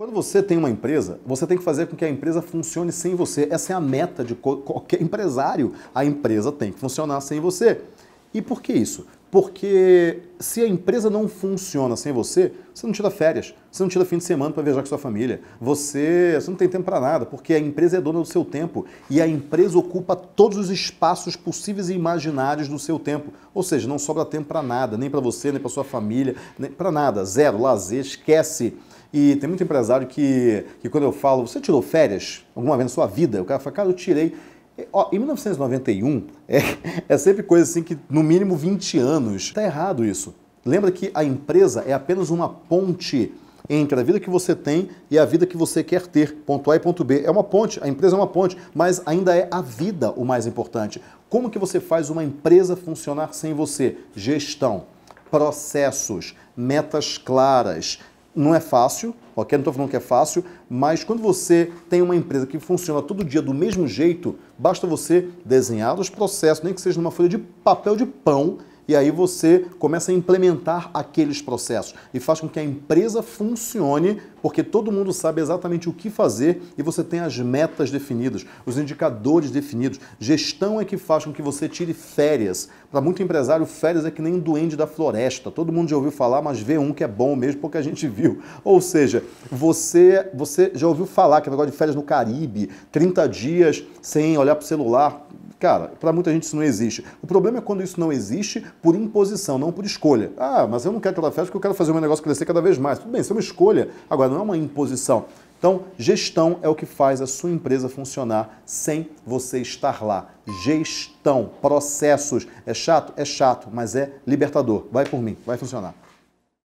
Quando você tem uma empresa, você tem que fazer com que a empresa funcione sem você. Essa é a meta de qualquer empresário. A empresa tem que funcionar sem você. E por que isso? Porque se a empresa não funciona sem você, você não tira férias, você não tira fim de semana para viajar com sua família, você, você não tem tempo para nada, porque a empresa é dona do seu tempo e a empresa ocupa todos os espaços possíveis e imaginários do seu tempo. Ou seja, não sobra tempo para nada, nem para você, nem para sua família, nem para nada. Zero, lazer, esquece. E tem muito empresário que, que quando eu falo, você tirou férias alguma vez na sua vida? O cara fala, cara, eu tirei. Ó, em 1991, é, é sempre coisa assim que, no mínimo 20 anos. Tá errado isso. Lembra que a empresa é apenas uma ponte entre a vida que você tem e a vida que você quer ter. Ponto A e ponto B. É uma ponte, a empresa é uma ponte, mas ainda é a vida o mais importante. Como que você faz uma empresa funcionar sem você? Gestão, processos, metas claras, não é fácil, ok? Não estou falando que é fácil, mas quando você tem uma empresa que funciona todo dia do mesmo jeito, basta você desenhar os processos, nem que seja numa folha de papel de pão e aí você começa a implementar aqueles processos e faz com que a empresa funcione, porque todo mundo sabe exatamente o que fazer e você tem as metas definidas, os indicadores definidos. Gestão é que faz com que você tire férias. Para muito empresário, férias é que nem um duende da floresta. Todo mundo já ouviu falar, mas vê um que é bom mesmo porque a gente viu. Ou seja, você, você já ouviu falar que é negócio de férias no Caribe, 30 dias sem olhar para o celular, Cara, para muita gente isso não existe. O problema é quando isso não existe por imposição, não por escolha. Ah, mas eu não quero aquela festa porque eu quero fazer o meu negócio crescer cada vez mais. Tudo bem, isso é uma escolha. Agora, não é uma imposição. Então, gestão é o que faz a sua empresa funcionar sem você estar lá. Gestão, processos. É chato? É chato, mas é libertador. Vai por mim, vai funcionar.